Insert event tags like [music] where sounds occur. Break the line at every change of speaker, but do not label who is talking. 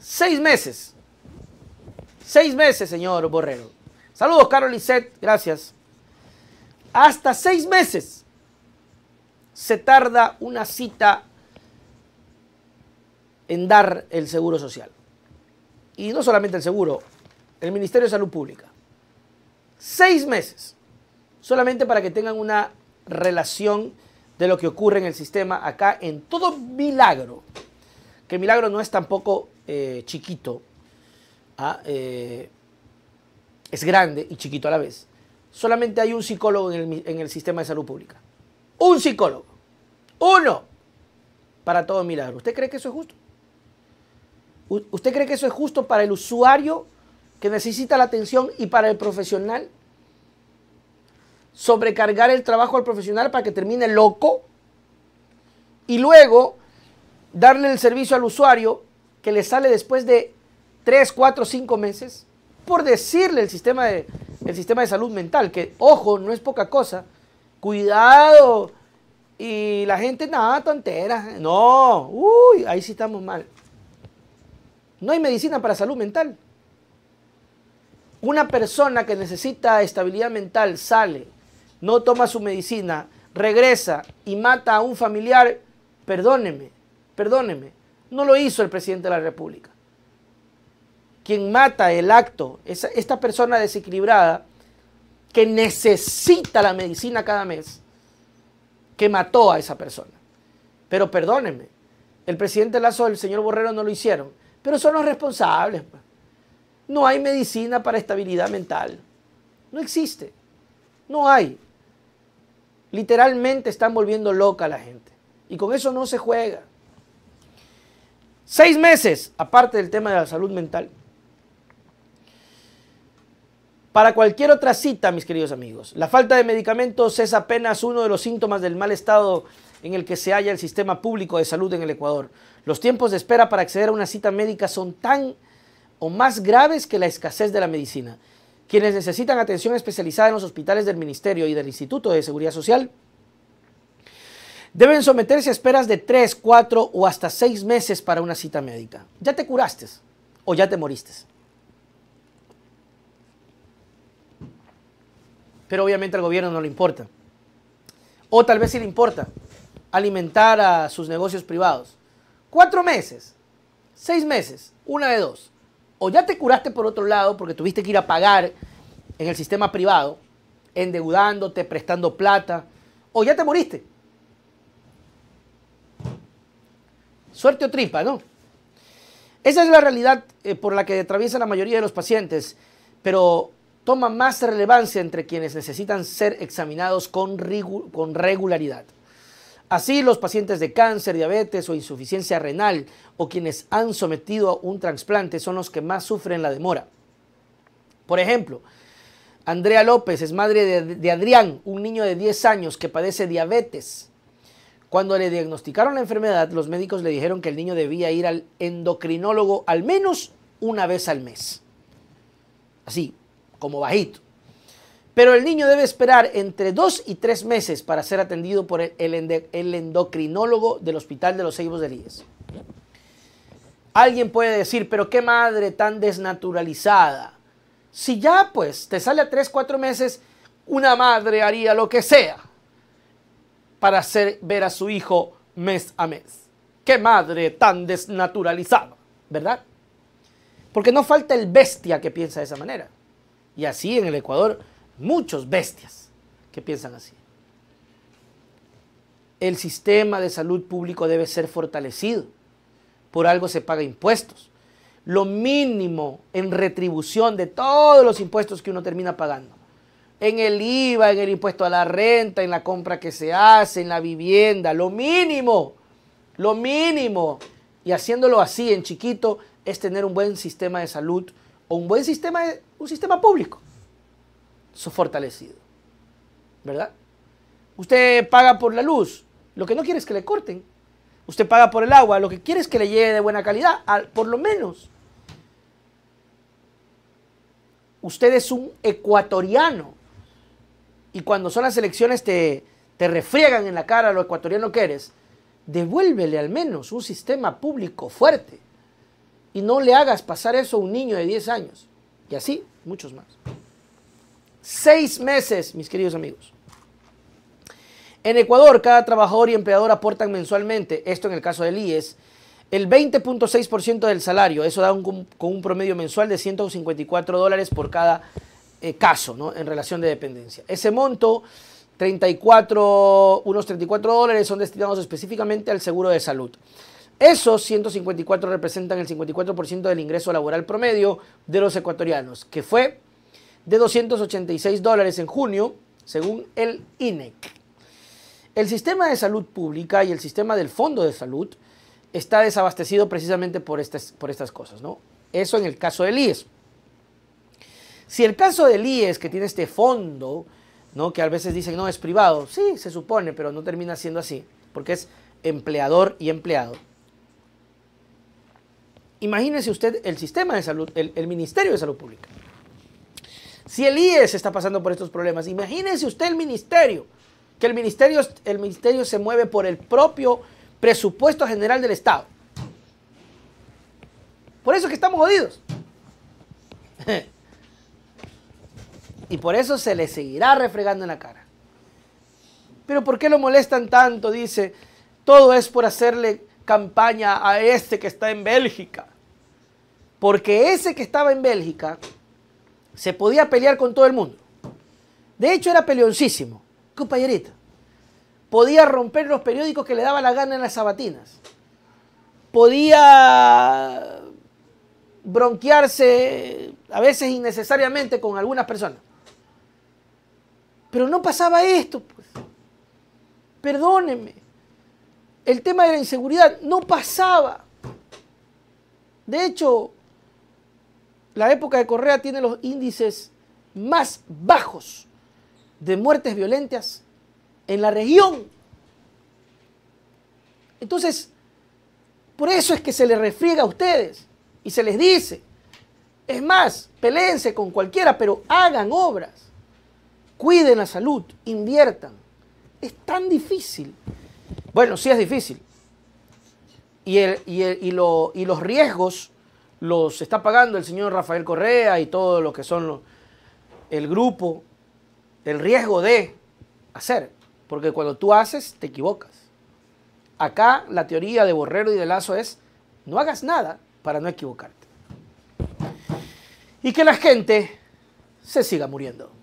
Seis meses. Seis meses, señor Borrero. Saludos, Carol Lisset, gracias. Hasta seis meses se tarda una cita en dar el seguro social. Y no solamente el seguro, el Ministerio de Salud Pública. Seis meses, solamente para que tengan una relación de lo que ocurre en el sistema acá en todo milagro que Milagro no es tampoco eh, chiquito, ¿ah? eh, es grande y chiquito a la vez. Solamente hay un psicólogo en el, en el sistema de salud pública. Un psicólogo. Uno. Para todo Milagro. ¿Usted cree que eso es justo? ¿Usted cree que eso es justo para el usuario que necesita la atención y para el profesional? Sobrecargar el trabajo al profesional para que termine loco y luego darle el servicio al usuario que le sale después de 3, 4, 5 meses, por decirle el sistema de, el sistema de salud mental, que ojo, no es poca cosa, cuidado, y la gente, nada, tontera, no, uy, ahí sí estamos mal. No hay medicina para salud mental. Una persona que necesita estabilidad mental sale, no toma su medicina, regresa y mata a un familiar, perdóneme, Perdóneme, no lo hizo el presidente de la República. Quien mata el acto, esta persona desequilibrada que necesita la medicina cada mes, que mató a esa persona. Pero perdóneme, el presidente Lazo y el señor Borrero no lo hicieron, pero son los responsables. Pues. No hay medicina para estabilidad mental. No existe. No hay. Literalmente están volviendo loca a la gente. Y con eso no se juega. Seis meses, aparte del tema de la salud mental. Para cualquier otra cita, mis queridos amigos, la falta de medicamentos es apenas uno de los síntomas del mal estado en el que se halla el sistema público de salud en el Ecuador. Los tiempos de espera para acceder a una cita médica son tan o más graves que la escasez de la medicina. Quienes necesitan atención especializada en los hospitales del Ministerio y del Instituto de Seguridad Social Deben someterse a esperas de 3, 4 o hasta 6 meses para una cita médica. Ya te curaste o ya te moriste. Pero obviamente al gobierno no le importa. O tal vez sí le importa alimentar a sus negocios privados. Cuatro meses, seis meses, una de dos. O ya te curaste por otro lado porque tuviste que ir a pagar en el sistema privado, endeudándote, prestando plata, o ya te moriste. Suerte o tripa, ¿no? Esa es la realidad eh, por la que atraviesa la mayoría de los pacientes, pero toma más relevancia entre quienes necesitan ser examinados con, con regularidad. Así, los pacientes de cáncer, diabetes o insuficiencia renal o quienes han sometido a un trasplante son los que más sufren la demora. Por ejemplo, Andrea López es madre de, de, Adrián, un niño de 10 años que padece diabetes. Cuando le diagnosticaron la enfermedad, los médicos le dijeron que el niño debía ir al endocrinólogo al menos una vez al mes. Así, como bajito. Pero el niño debe esperar entre dos y tres meses para ser atendido por el, endocrinólogo del Hospital de los Seibos de Líes. Alguien puede decir, pero qué madre tan desnaturalizada. Si ya pues te sale a tres, cuatro meses, una madre haría lo que sea para hacer ver a su hijo mes a mes. Qué madre tan desnaturalizada, ¿verdad? Porque no falta el bestia que piensa de esa manera. Y así en el Ecuador, muchos bestias que piensan así. El sistema de salud público debe ser fortalecido. Por algo se paga impuestos. Lo mínimo en retribución de todos los impuestos que uno termina pagando en el IVA, en el impuesto a la renta, en la compra que se hace, en la vivienda, lo mínimo, lo mínimo. Y haciéndolo así, en chiquito, es tener un buen sistema de salud o un buen sistema, un sistema público. Eso fortalecido. ¿Verdad? Usted paga por la luz, lo que no quiere es que le corten. Usted paga por el agua, lo que quiere es que le llegue de buena calidad, por lo menos. Usted es un ecuatoriano y cuando son las elecciones te, te refriegan en la cara lo ecuatoriano que eres, devuélvele al menos un sistema público fuerte y no le hagas pasar eso a un niño de 10 años. Y así, muchos más. Seis meses, mis queridos amigos. En Ecuador, cada trabajador y empleador aportan mensualmente, esto en el caso del IES, el 20.6% del salario. Eso da con un promedio mensual de 154 dólares por cada eh, caso ¿no? en relación de dependencia. Ese monto, 34, unos 34 dólares, son destinados específicamente al seguro de salud. Esos 154 representan el 54% del ingreso laboral promedio de los ecuatorianos, que fue de 286 dólares en junio, según el INEC. El sistema de salud pública y el sistema del fondo de salud está desabastecido precisamente por estas, por estas cosas, ¿no? Eso en el caso del IES. Si el caso del IES, que tiene este fondo, ¿no? que a veces dicen, no, es privado, sí, se supone, pero no termina siendo así, porque es empleador y empleado. Imagínese usted el sistema de salud, el, Ministerio de Salud Pública. Si el IES está pasando por estos problemas, imagínese usted el ministerio, que el ministerio, el ministerio se mueve por el propio presupuesto general del Estado. Por eso es que estamos jodidos. [laughs] Y por eso se le seguirá refregando en la cara. Pero ¿por qué lo molestan tanto? Dice, todo es por hacerle campaña a este que está en Bélgica. Porque ese que estaba en Bélgica se podía pelear con todo el mundo. De hecho, era peleoncísimo, compañerito. Podía romper los periódicos que le daba la gana en las sabatinas. Podía bronquearse a veces innecesariamente con algunas personas. Pero no pasaba esto, pues. Perdónenme. El tema de la inseguridad no pasaba. De hecho, la época de Correa tiene los índices más bajos de muertes violentas en la región. Entonces, por eso es que se les refriega a ustedes y se les dice, es más, peleense con cualquiera, pero hagan obras. Cuiden la salud, inviertan. Es tan difícil. Bueno, sí es difícil. Y, los riesgos los está pagando el señor Rafael Correa y todo lo que son el grupo, el riesgo de hacer. Porque cuando tú haces, te equivocas. Acá la teoría de Borrero y de Lazo es, no hagas nada para no equivocarte. Y que la gente se siga muriendo.